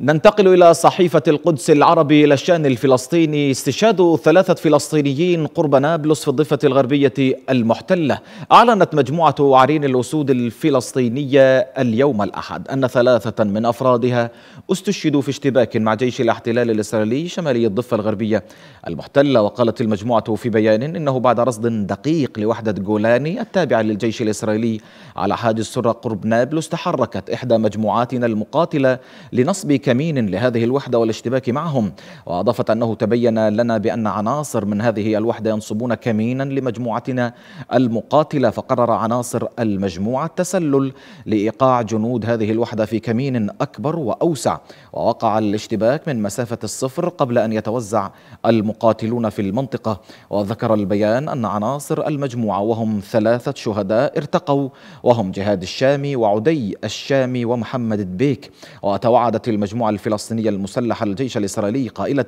ننتقل إلى صحيفة القدس العربي إلى الشأن الفلسطيني استشهاد ثلاثة فلسطينيين قرب نابلس في الضفة الغربية المحتلة أعلنت مجموعة عرين الأسود الفلسطينية اليوم الأحد أن ثلاثة من أفرادها استشهدوا في اشتباك مع جيش الاحتلال الإسرائيلي شمالي الضفة الغربية المحتلة وقالت المجموعة في بيان إنه بعد رصد دقيق لوحدة جولاني التابعة للجيش الإسرائيلي على حاد السرة قرب نابلس تحركت إحدى مجموعاتنا المقاتلة لنصب كمين لهذه الوحدة والاشتباك معهم وأضافت أنه تبين لنا بأن عناصر من هذه الوحدة ينصبون كمينا لمجموعتنا المقاتلة فقرر عناصر المجموعة التسلل لإيقاع جنود هذه الوحدة في كمين أكبر وأوسع ووقع الاشتباك من مسافة الصفر قبل أن يتوزع المقاتلون في المنطقة وذكر البيان أن عناصر المجموعة وهم ثلاثة شهداء ارتقوا وهم جهاد الشامي وعدي الشامي ومحمد البيك وتوعدت المجموعة المجموعة الفلسطينية المسلحة الجيش الإسرائيلي قائلة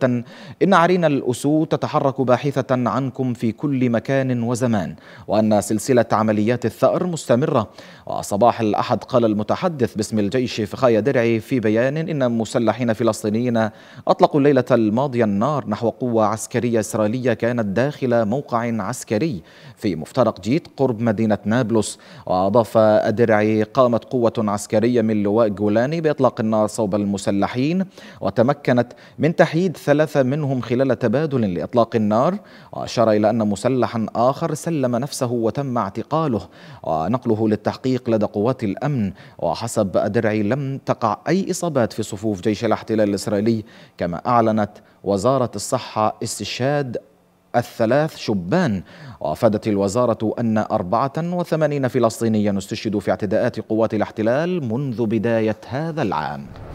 إن عرين الأسود تتحرك باحثة عنكم في كل مكان وزمان وأن سلسلة عمليات الثأر مستمرة وصباح الأحد قال المتحدث باسم الجيش فخايا درعي في بيان إن مسلحين فلسطينيين أطلقوا الليلة الماضية النار نحو قوة عسكرية إسرائيلية كانت داخل موقع عسكري في مفترق جيت قرب مدينة نابلس وأضاف درعي قامت قوة عسكرية من لواء جولاني بإطلاق النار صوب المسلحين الفلاحين وتمكنت من تحييد ثلاثة منهم خلال تبادل لإطلاق النار وأشار إلى أن مسلحا آخر سلم نفسه وتم اعتقاله ونقله للتحقيق لدى قوات الأمن وحسب أدرعي لم تقع أي إصابات في صفوف جيش الاحتلال الإسرائيلي كما أعلنت وزارة الصحة استشهاد الثلاث شبان وافادت الوزاره ان 84 فلسطينيا استشهدوا في اعتداءات قوات الاحتلال منذ بدايه هذا العام